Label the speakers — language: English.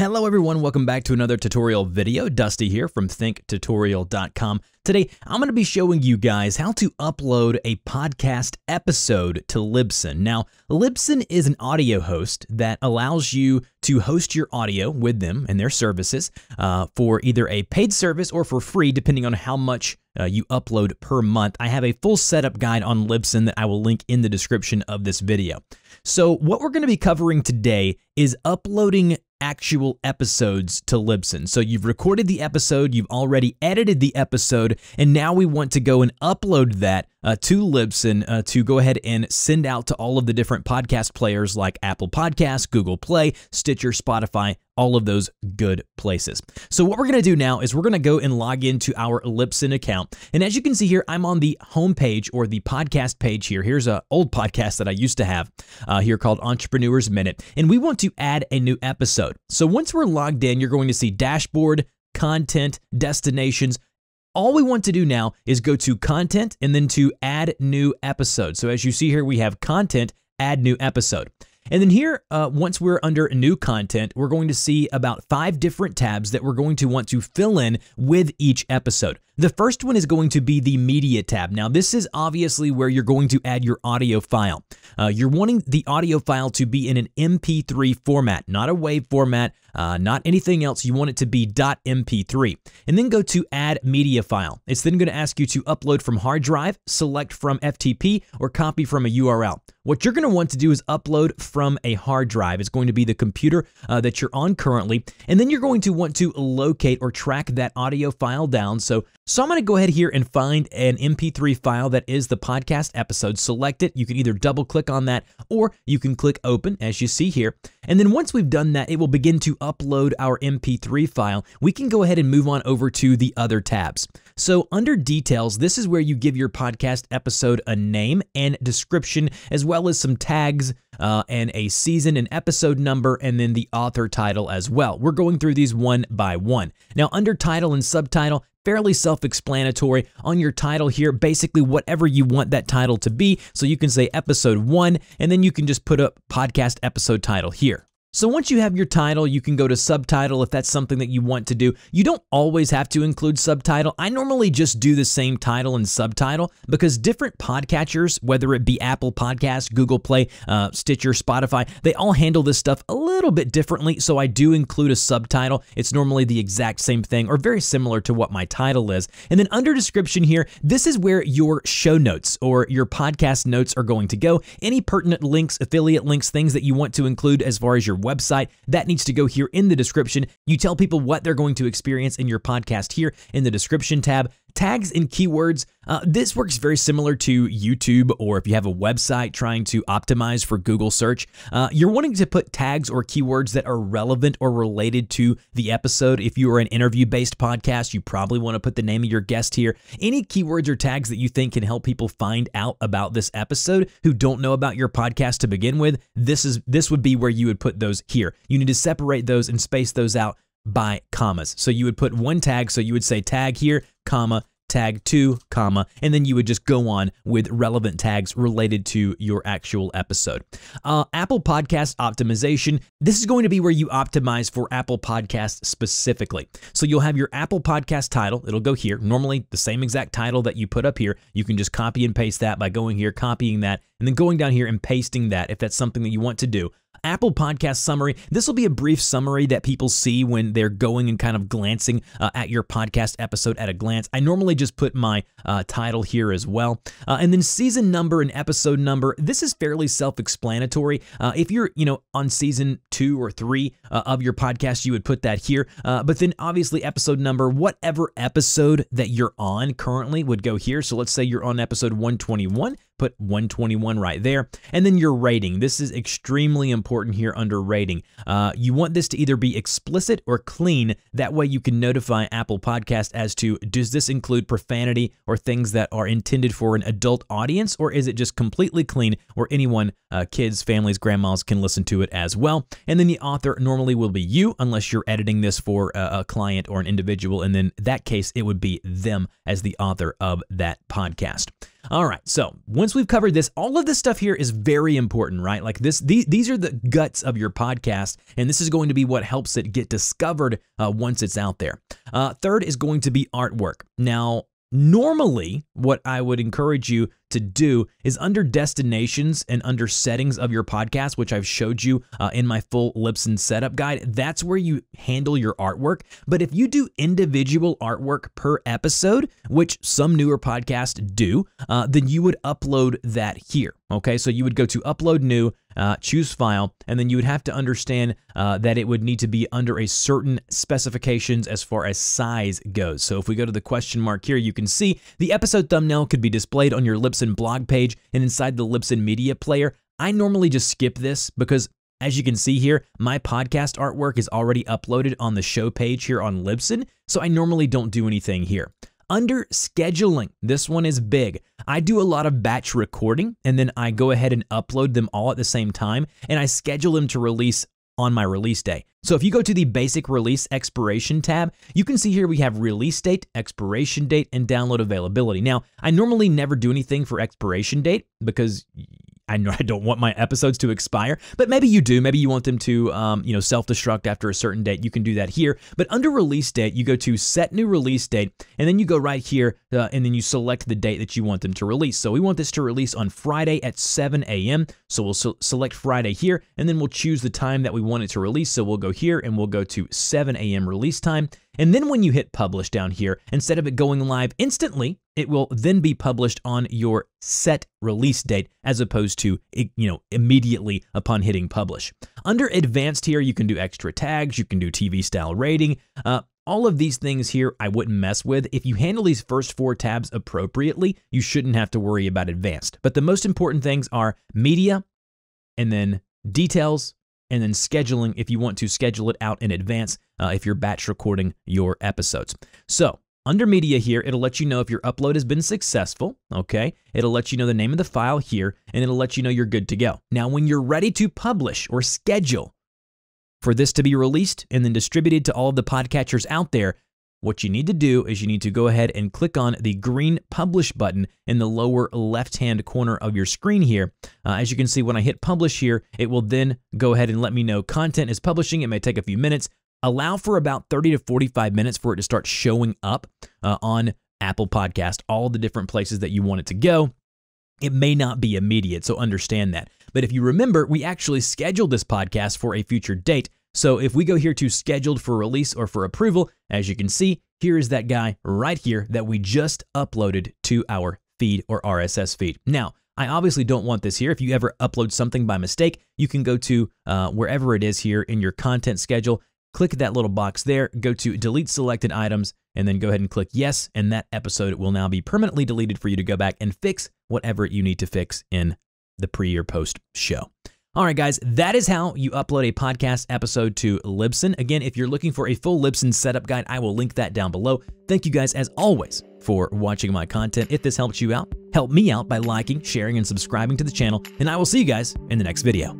Speaker 1: Hello everyone, welcome back to another tutorial video. Dusty here from thinktutorial.com. Today, I'm going to be showing you guys how to upload a podcast episode to Libsyn. Now, Libsyn is an audio host that allows you to host your audio with them and their services uh, for either a paid service or for free, depending on how much uh, you upload per month. I have a full setup guide on Libsyn that I will link in the description of this video. So what we're going to be covering today is uploading actual episodes to Libsyn. So you've recorded the episode, you've already edited the episode, and now we want to go and upload that uh, to Libsyn uh, to go ahead and send out to all of the different podcast players like Apple Podcasts, Google Play, Stitcher, Spotify, all of those good places. So what we're going to do now is we're going to go and log into our Lipson account. And as you can see here, I'm on the home page or the podcast page here. Here's an old podcast that I used to have uh, here called Entrepreneurs Minute. And we want to add a new episode. So once we're logged in, you're going to see dashboard, content, destinations, all we want to do now is go to content and then to add new episode. So as you see here, we have content, add new episode. And then here, uh, once we're under new content, we're going to see about five different tabs that we're going to want to fill in with each episode. The first one is going to be the media tab. Now, this is obviously where you're going to add your audio file. Uh, you're wanting the audio file to be in an MP3 format, not a WAV format, uh, not anything else. You want it to be .mp3. And then go to add media file. It's then going to ask you to upload from hard drive, select from FTP, or copy from a URL. What you're going to want to do is upload from a hard drive. It's going to be the computer uh, that you're on currently. And then you're going to want to locate or track that audio file down. So so I'm going to go ahead here and find an MP3 file that is the podcast episode. Select it. You can either double click on that or you can click open as you see here. And then once we've done that, it will begin to upload our MP3 file. We can go ahead and move on over to the other tabs. So under details, this is where you give your podcast episode a name and description, as well as some tags uh, and a season and episode number, and then the author title as well. We're going through these one by one. Now, under title and subtitle, fairly self-explanatory on your title here, basically whatever you want that title to be. So you can say episode one, and then you can just put up podcast episode title here. So once you have your title, you can go to subtitle if that's something that you want to do. You don't always have to include subtitle. I normally just do the same title and subtitle because different podcatchers, whether it be Apple Podcasts, Google Play, uh, Stitcher, Spotify, they all handle this stuff a little bit differently. So I do include a subtitle. It's normally the exact same thing or very similar to what my title is. And then under description here, this is where your show notes or your podcast notes are going to go. Any pertinent links, affiliate links, things that you want to include as far as your website. That needs to go here in the description. You tell people what they're going to experience in your podcast here in the description tab. Tags and keywords, uh, this works very similar to YouTube or if you have a website trying to optimize for Google search. Uh, you're wanting to put tags or keywords that are relevant or related to the episode. If you are an interview-based podcast, you probably want to put the name of your guest here. Any keywords or tags that you think can help people find out about this episode who don't know about your podcast to begin with, this is this would be where you would put those here. You need to separate those and space those out by commas. So you would put one tag, so you would say tag here, comma, tag 2, comma, and then you would just go on with relevant tags related to your actual episode. Uh, Apple Podcast optimization. This is going to be where you optimize for Apple Podcasts specifically. So you'll have your Apple Podcast title. It'll go here. Normally the same exact title that you put up here. You can just copy and paste that by going here, copying that, and then going down here and pasting that if that's something that you want to do. Apple Podcast Summary. This will be a brief summary that people see when they're going and kind of glancing uh, at your podcast episode at a glance. I normally just put my uh, title here as well. Uh, and then season number and episode number. This is fairly self-explanatory. Uh, if you're, you know, on season two or three uh, of your podcast, you would put that here. Uh, but then obviously episode number, whatever episode that you're on currently would go here. So let's say you're on episode 121, put 121 right there. And then your rating. This is extremely important important here under rating. Uh, you want this to either be explicit or clean. That way you can notify Apple Podcast as to does this include profanity or things that are intended for an adult audience, or is it just completely clean where anyone, uh, kids, families, grandmas can listen to it as well. And then the author normally will be you, unless you're editing this for a, a client or an individual. And then that case, it would be them as the author of that podcast. All right, so once we've covered this, all of this stuff here is very important, right? Like this, these, these are the guts of your podcast, and this is going to be what helps it get discovered uh, once it's out there. Uh, third is going to be artwork. Now, normally what I would encourage you to do is under destinations and under settings of your podcast, which I've showed you uh, in my full Libsyn setup guide. That's where you handle your artwork. But if you do individual artwork per episode, which some newer podcasts do, uh, then you would upload that here. Okay, so you would go to upload new, uh, choose file, and then you would have to understand uh, that it would need to be under a certain specifications as far as size goes. So if we go to the question mark here, you can see the episode thumbnail could be displayed on your Libsyn. Libsyn blog page and inside the Libsyn media player, I normally just skip this because as you can see here, my podcast artwork is already uploaded on the show page here on Libsyn, so I normally don't do anything here. Under scheduling, this one is big. I do a lot of batch recording and then I go ahead and upload them all at the same time and I schedule them to release on my release day. So if you go to the basic release expiration tab, you can see here we have release date, expiration date, and download availability. Now, I normally never do anything for expiration date because I, I don't want my episodes to expire, but maybe you do. Maybe you want them to, um, you know, self-destruct after a certain date. You can do that here. But under release date, you go to set new release date, and then you go right here, uh, and then you select the date that you want them to release. So we want this to release on Friday at 7 a.m. So we'll so select Friday here, and then we'll choose the time that we want it to release. So we'll go here, and we'll go to 7 a.m. release time. And then when you hit publish down here, instead of it going live instantly, it will then be published on your set release date as opposed to you know immediately upon hitting publish. Under advanced here, you can do extra tags, you can do TV style rating. Uh, all of these things here I wouldn't mess with. If you handle these first four tabs appropriately, you shouldn't have to worry about advanced. But the most important things are media and then details and then scheduling if you want to schedule it out in advance uh, if you're batch recording your episodes. So under media here, it'll let you know if your upload has been successful, okay? It'll let you know the name of the file here, and it'll let you know you're good to go. Now, when you're ready to publish or schedule for this to be released and then distributed to all of the podcatchers out there, what you need to do is you need to go ahead and click on the green publish button in the lower left hand corner of your screen here. Uh, as you can see, when I hit publish here, it will then go ahead and let me know content is publishing. It may take a few minutes, Allow for about 30 to 45 minutes for it to start showing up uh, on Apple Podcast, all the different places that you want it to go. It may not be immediate, so understand that. But if you remember, we actually scheduled this podcast for a future date. So if we go here to scheduled for release or for approval, as you can see, here is that guy right here that we just uploaded to our feed or RSS feed. Now, I obviously don't want this here. If you ever upload something by mistake, you can go to uh, wherever it is here in your content schedule click that little box there, go to delete selected items, and then go ahead and click yes, and that episode will now be permanently deleted for you to go back and fix whatever you need to fix in the pre or post show. All right, guys, that is how you upload a podcast episode to Libsyn. Again, if you're looking for a full Libsyn setup guide, I will link that down below. Thank you guys, as always, for watching my content. If this helped you out, help me out by liking, sharing, and subscribing to the channel, and I will see you guys in the next video.